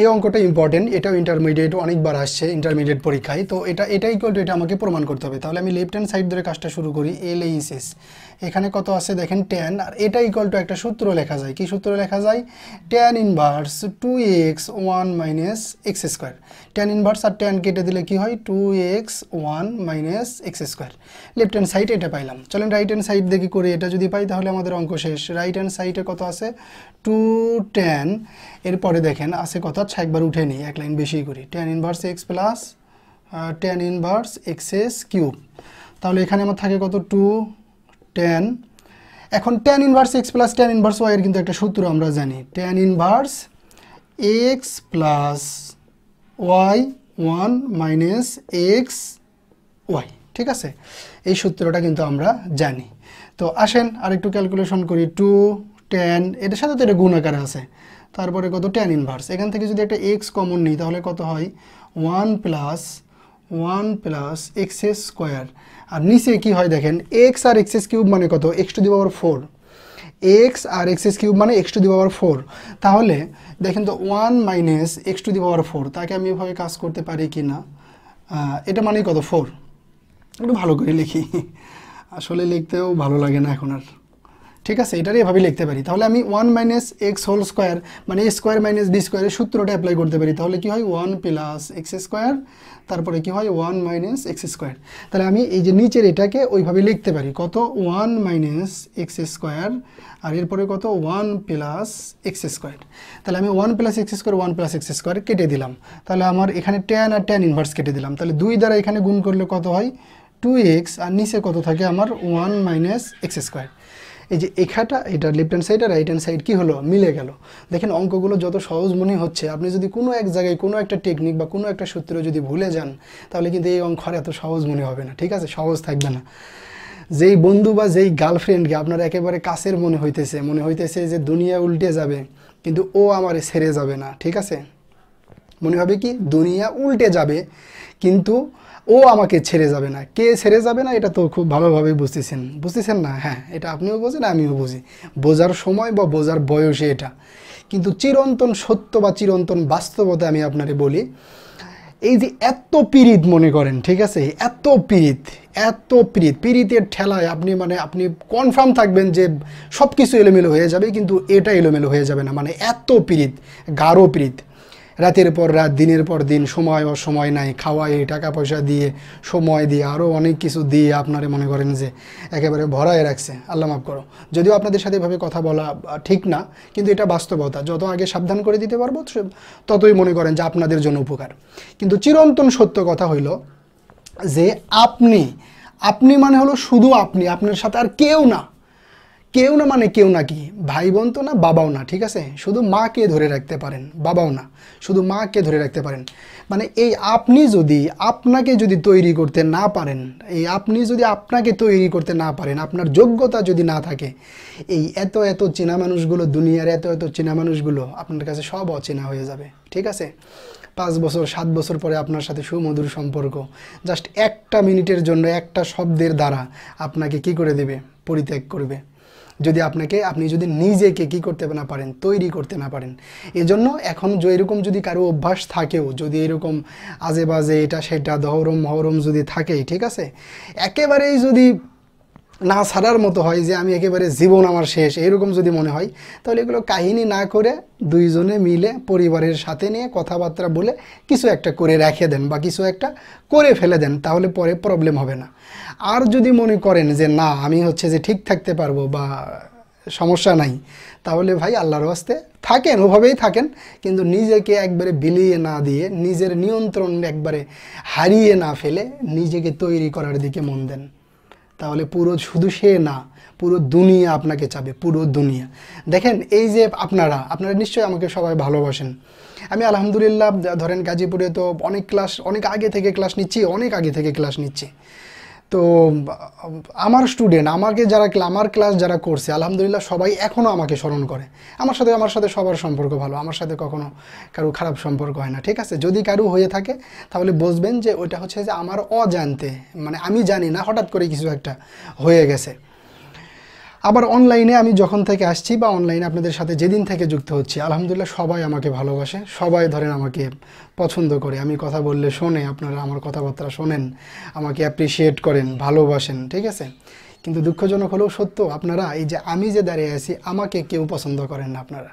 এই অঙ্কটা ইম্পর্টেন্ট এটাও ইন্টারমিডিয়েট অনেকবার আসছে ইন্টারমিডিয়েট পরীক্ষায় তো এটা এটা ইকুয়াল টু এটা আমাকে প্রমাণ করতে হবে তাহলে আমি লেফট হ্যান্ড সাইড ধরে কাজটা শুরু করি এল এইচ এস এখানে কত আছে দেখেন ট্যান আর এটা ইকুয়াল টু একটা সূত্র লেখা যায় কি সূত্র লেখা যায় tan inverse two x one minus x square tan inverse আর ট্যান কেটে দিলে কি হয় two x one minus x square left hand side এটা পাইলাম চলেন রাইট হ্যান্ড সাইড দেখি করে এটা যদি পাই তাহলে আমাদের অঙ্ক শেষ রাইট হ্যান্ড সাইডে কত আছে টু টেন এরপরে দেখেন আছে কত আচ্ছা একবার উঠে নিই এক লাইন বেশি করি tan inverse x plus tan inverse x's cube তাহলে এখানে আমার থাকে কত টু টেন এখন tan inverse x plus tan inverse ওয়াইয়ের কিন্তু একটা সূত্র আমরা জানি tan inverse x plus y one minus x y ঠিক আছে এই সূত্রটা কিন্তু আমরা জানি তো আসেন আর একটু ক্যালকুলেশন করি টু টেন এটার সাথে তো এটা গুণ আকারে আছে তারপরে কত টেন ইনভার্স এখান থেকে যদি একটা এক্স কমন নিই তাহলে কত হয় one plus one plus x square আর নিচে কি হয় দেখেন এক্স আর এক্স কিউব মানে কত x to the power four x আর এক্স এস কিউব মানে x to the power four তাহলে দেখেন তো one minus x to the power four তাকে আমি এভাবে কাজ করতে পারি কি না এটা মানে কত ফোর একটু ভালো করে লিখি আসলে লিখতেও ভালো লাগে না এখন আর ঠিক আছে এটারই এভাবে লিখতে পারি তাহলে আমি one minus x whole square মানে স্কোয়ার মাইনাস বি স্কোয়ারের সূত্রটা অ্যাপ্লাই করতে পারি তাহলে কি হয় ওয়ান প্লাস এক্স স্কোয়ার তারপরে কি হয় ওয়ান মাইনাস এক্স স্কোয়ার তাহলে আমি এই যে নিচের এটাকে ওইভাবে লিখতে পারি কত ওয়ান মাইনাস এক্স স্কোয়ার আর এরপরে কত ওয়ান প্লাস এক্স স্কোয়ার তাহলে আমি one plus x square one plus x square কেটে দিলাম তাহলে আমার এখানে টেন আর টেন ইনভার্স কেটে দিলাম তাহলে দুই দ্বারা এখানে গুণ করলে কত হয় টু এক্স আর নিচে কত থাকে আমার ওয়ান মাইনাস এক্স স্কোয়ার এই যে এখাটা এটা লেফট হ্যান্ড সাইড আর রাইট হ্যান্ড সাইড কী হলো মিলে গেল দেখেন অঙ্কগুলো যত সহজ মনে হচ্ছে আপনি যদি কোনো এক জায়গায় কোনো একটা টেকনিক বা কোনো একটা সূত্র যদি ভুলে যান তাহলে কিন্তু এই অঙ্ক আর এত সহজ মনে হবে না ঠিক আছে সহজ থাকবে না যেই বন্ধু বা যেই গার্লফ্রেন্ডকে আপনার একেবারে কাছের মনে হইতেছে মনে হইতেছে যে দুনিয়া উল্টে যাবে কিন্তু ও আমারে ছেড়ে যাবে না ঠিক আছে মনে হবে কি দুনিয়া উল্টে যাবে কিন্তু ও আমাকে ছেড়ে যাবে না কে ছেড়ে যাবে না এটা তো খুব ভালোভাবে বুঝতেছেন বুঝতেছেন না হ্যাঁ এটা আপনিও বোঝেন আমিও বুঝি বোঝার সময় বা বোঝার বয়সে এটা কিন্তু চিরন্তন সত্য বা চিরন্তন বাস্তবতা আমি আপনারে বলি এই যে এত পীড়িত মনে করেন ঠিক আছে এত পীড়িত এত পীড়িত পীড়িতের ঠেলায় আপনি মানে আপনি কনফার্ম থাকবেন যে সব কিছু এলোমেলো হয়ে যাবে কিন্তু এটা এলোমেলো হয়ে যাবে না মানে এত পীড়িত গাঢ় পীড়িত রাতের পর রাত দিনের পর দিন সময় ও সময় নাই খাওয়াই টাকা পয়সা দিয়ে সময় দিয়ে আরও অনেক কিছু দিয়ে আপনারা মনে করেন যে একেবারে ভরায় রাখছে আল্লাহ মাফ করো যদিও আপনাদের সাথে এভাবে কথা বলা ঠিক না কিন্তু এটা বাস্তবতা যত আগে সাবধান করে দিতে পারবো ততই মনে করেন যে আপনাদের জন্য উপকার কিন্তু চিরন্তন সত্য কথা হইল যে আপনি আপনি মানে হলো শুধু আপনি আপনার সাথে আর কেউ না কেউ না মানে কেউ না কি ভাই বোন তো না বাবাও না ঠিক আছে শুধু মাকে ধরে রাখতে পারেন বাবাও না শুধু মাকে ধরে রাখতে পারেন মানে এই আপনি যদি আপনাকে যদি তৈরি করতে না পারেন এই আপনি যদি আপনাকে তৈরি করতে না পারেন আপনার যোগ্যতা যদি না থাকে এই এত এত চেনা মানুষগুলো দুনিয়ার এত এত চেনা মানুষগুলো আপনার কাছে সব অচেনা হয়ে যাবে ঠিক আছে পাঁচ বছর সাত বছর পরে আপনার সাথে সুমধুর সম্পর্ক জাস্ট একটা মিনিটের জন্য একটা শব্দের দ্বারা আপনাকে কি করে দেবে পরিত্যাগ করবে যদি আপনাকে আপনি যদি নিজেকে কি করতে না পারেন তৈরি করতে না পারেন এজন্য এখন যে এরকম যদি কারো অভ্যাস থাকেও যদি এরকম আজে বাজে এটা সেটা দহরম মহরম যদি থাকে ঠিক আছে একেবারেই যদি না ছাড়ার মতো হয় যে আমি একেবারে জীবন আমার শেষ এরকম যদি মনে হয় তাহলে এগুলো কাহিনী না করে দুইজনে মিলে পরিবারের সাথে নিয়ে কথাবার্তা বলে কিছু একটা করে রেখে দেন বা কিছু একটা করে ফেলে দেন তাহলে পরে প্রবলেম হবে না আর যদি মনে করেন যে না আমি হচ্ছে যে ঠিক থাকতে পারবো বা সমস্যা নাই তাহলে ভাই আল্লাহর আস্তে থাকেন ওভাবেই থাকেন কিন্তু নিজেকে একবারে বিলিয়ে না দিয়ে নিজের নিয়ন্ত্রণ একবারে হারিয়ে না ফেলে নিজেকে তৈরি করার দিকে মন দেন তাহলে পুরো শুধু সে না পুরো দুনিয়া আপনাকে চাবে পুরো দুনিয়া দেখেন এই যে আপনারা আপনারা নিশ্চয়ই আমাকে সবাই ভালোবাসেন আমি আলহামদুলিল্লাহ ধরেন গাজীপুরে তো অনেক ক্লাস অনেক আগে থেকে ক্লাস নিচ্ছি অনেক আগে থেকে ক্লাস নিচ্ছি তো আমার স্টুডেন্ট আমাকে যারা আমার ক্লাস যারা করছে আলহামদুলিল্লাহ সবাই এখনও আমাকে স্মরণ করে আমার সাথে আমার সাথে সবার সম্পর্ক ভালো আমার সাথে কখনো কারো খারাপ সম্পর্ক হয় না ঠিক আছে যদি কারো হয়ে থাকে তাহলে বুঝবেন যে ওইটা হচ্ছে যে আমার অজান্তে মানে আমি জানি না হঠাৎ করে কিছু একটা হয়ে গেছে আবার অনলাইনে আমি যখন থেকে আসছি বা অনলাইনে আপনাদের সাথে যেদিন থেকে যুক্ত হচ্ছি আলহামদুলিল্লাহ সবাই আমাকে ভালোবাসে সবাই ধরেন আমাকে পছন্দ করে আমি কথা বললে শোনে আপনারা আমার কথাবার্তা শোনেন আমাকে অ্যাপ্রিসিয়েট করেন ভালোবাসেন ঠিক আছে কিন্তু দুঃখজনক হলেও সত্য আপনারা এই যে আমি যে দাঁড়িয়ে আছি আমাকে কেউ পছন্দ করেন না আপনারা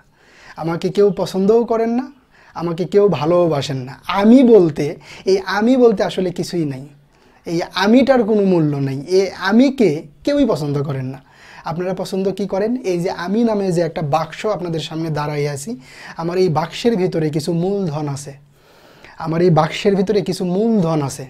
আমাকে কেউ পছন্দও করেন না আমাকে কেউ ভালোবাসেন না আমি বলতে এই আমি বলতে আসলে কিছুই নাই এই আমিটার কোনো মূল্য নেই এ আমিকে কেউই পছন্দ করেন না আপনারা পছন্দ কি করেন এই যে আমি নামে যে একটা বাক্স আপনাদের সামনে দাঁড়াই আছি আমার এই বাক্সের ভিতরে কিছু মূলধন আছে আমার এই বাক্সের ভিতরে কিছু মূলধন আছে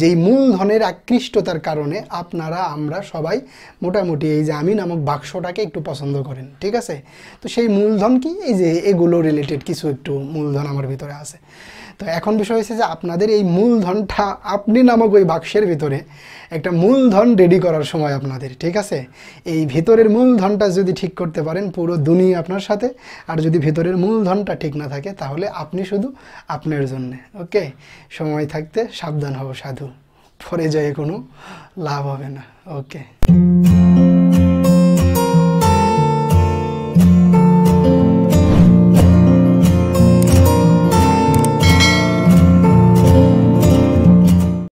যেই মূলধনের আকৃষ্টতার কারণে আপনারা আমরা সবাই মোটামুটি এই যে আমি নামক বাক্সটাকে একটু পছন্দ করেন ঠিক আছে তো সেই মূলধন কি এই যে এগুলো রিলেটেড কিছু একটু মূলধন আমার ভিতরে আছে তো এখন বিষয় হচ্ছে যে আপনাদের এই মূলধনটা আপনি নামক ওই বাক্সের ভিতরে একটা মূলধন রেডি করার সময় আপনাদের ঠিক আছে এই ভিতরের মূলধনটা যদি ঠিক করতে পারেন পুরো দুনিয়া আপনার সাথে আর যদি ভিতরের মূলধনটা ঠিক না থাকে তাহলে আপনি শুধু আপনার জন্য ওকে সময় থাকতে সাবধান হব সাধু পরে যায় কোনো লাভ হবে না ওকে